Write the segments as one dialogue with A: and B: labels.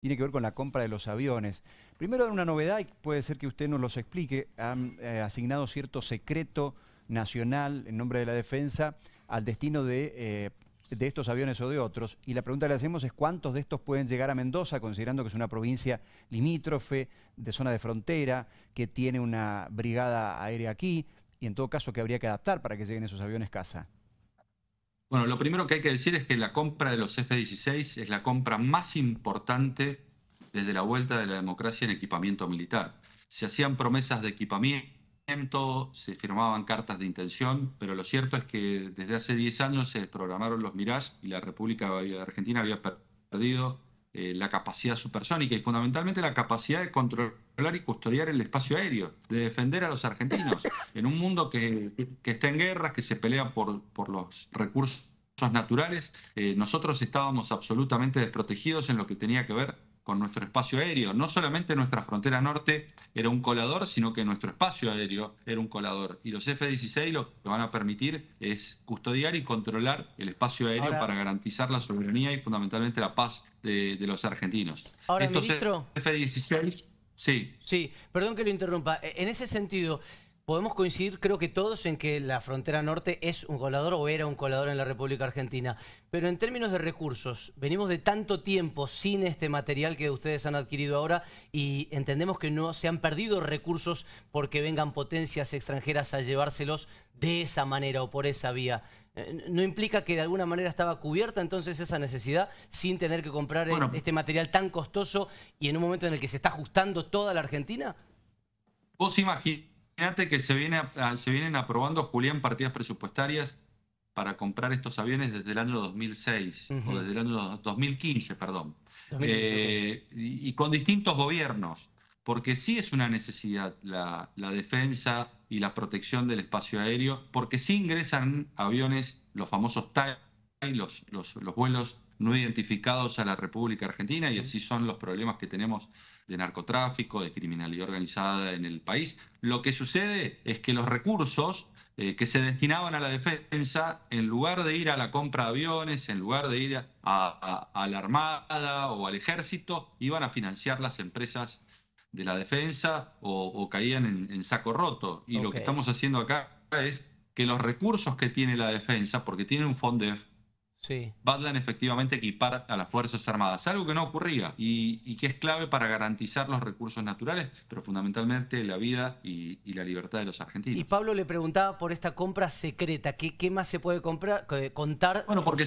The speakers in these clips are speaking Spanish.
A: tiene que ver con la compra de los aviones. Primero, una novedad, y puede ser que usted nos los explique, han eh, asignado cierto secreto nacional en nombre de la defensa al destino de, eh, de, estos aviones o de otros. Y la pregunta que le hacemos es cuántos de estos pueden llegar a Mendoza, considerando que es una provincia limítrofe, de zona de frontera, que tiene una brigada aérea aquí, y en todo caso que habría que adaptar para que lleguen esos aviones casa. Bueno, lo primero que hay que decir es que la compra de los F-16 es la compra más importante desde la vuelta de la democracia en equipamiento militar. Se hacían promesas de equipamiento, se firmaban cartas de intención, pero lo cierto es que desde hace 10 años se desprogramaron los Mirage y la República de Argentina había perdido eh, la capacidad supersónica y fundamentalmente la capacidad de controlar y custodiar el espacio aéreo, de defender a los argentinos en un mundo que, está en guerras, que se pelea por, por los recursos naturales. Eh, nosotros estábamos absolutamente desprotegidos en lo que tenía que ver con nuestro espacio aéreo. No solamente nuestra frontera norte era un colador, sino que nuestro espacio aéreo era un colador. Y los F-16 lo que van a permitir es custodiar y controlar el espacio aéreo para garantizar la soberanía y fundamentalmente la paz de, los argentinos. Ahora, F-16, sí.
B: Sí, perdón que lo interrumpa. E, en ese sentido, podemos coincidir, creo que todos, en que la frontera norte es un colador o era un colador en la República Argentina. Pero en términos de recursos, venimos de tanto tiempo sin este material que ustedes han adquirido ahora y entendemos que no se han perdido recursos porque vengan potencias extranjeras a llevárselos de esa manera o por esa vía. Eh, ¿No implica que de alguna manera estaba cubierta entonces esa necesidad sin tener que comprar e-, este material tan costoso y en un momento en el que se está ajustando toda la Argentina?
A: Vos imaginas Imagínate que se, vienen aprobando, Julián, partidas presupuestarias para comprar estos aviones desde el año 2006, o desde el año 2015, perdón, eh, y, con distintos gobiernos, porque sí es una necesidad la, defensa y la protección del espacio aéreo, porque sí ingresan aviones, los famosos TAI, los, los vuelos no identificados a la República Argentina y así son los problemas que tenemos de narcotráfico, de criminalidad organizada en el país. Lo que sucede es que los recursos eh, que se destinaban a la defensa, en lugar de ir a la compra de aviones, en lugar de ir a, la Armada o al Ejército, iban a financiar las empresas de la defensa o, caían en, saco roto. Y lo que estamos haciendo acá es que los recursos que tiene la defensa, porque tiene un FONDEF, vayan efectivamente efectivamente equipar a las Fuerzas Armadas, algo que no ocurría y, que es clave para garantizar los recursos naturales, pero fundamentalmente la vida y, la libertad de los argentinos. Y Pablo le
B: preguntaba por esta compra secreta, ¿qué, más se puede comprar, contar? Bueno, porque...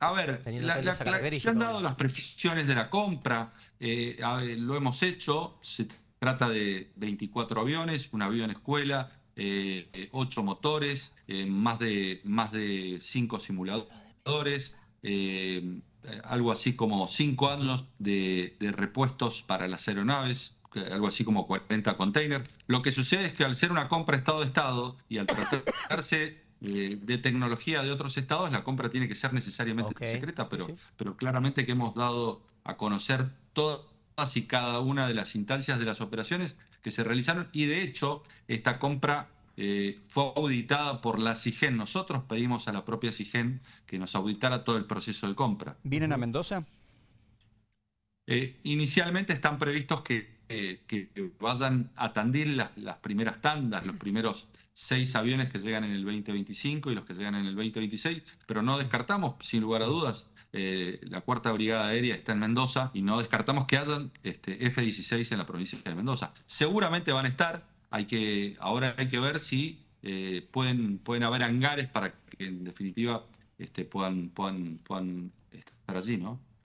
A: A ver, se han dado las precisiones de la compra, eh, lo hemos hecho, se trata de 24 aviones, un avión escuela, eh, ocho motores, eh, más, de, más de cinco simuladores, eh, eh, algo así como cinco años de, repuestos para las aeronaves, algo así como 40 containers. Lo que sucede es que al ser una compra Estado-Estado y al tratarse de tecnología de otros estados, la compra tiene que ser necesariamente secreta, pero, pero claramente que hemos dado a conocer todas y cada una de las instancias de las operaciones que se realizaron y de hecho esta compra eh, fue auditada por la CIGEN. Nosotros pedimos a la propia CIGEN que nos auditara todo el proceso de compra. ¿Vienen a Mendoza? Eh, inicialmente están previstos que, eh, vayan a Tandil las primeras tandas, los primeros seis aviones que llegan en el 2025 y los que llegan en el 2026, pero no descartamos, sin lugar a dudas, eh, la cuarta brigada aérea está en Mendoza y no descartamos que hayan este, F-16 en la provincia de Mendoza. Seguramente van a estar, hay que, ahora hay que ver si eh, pueden, pueden haber hangares para que en definitiva este, puedan, puedan estar allí, ¿no?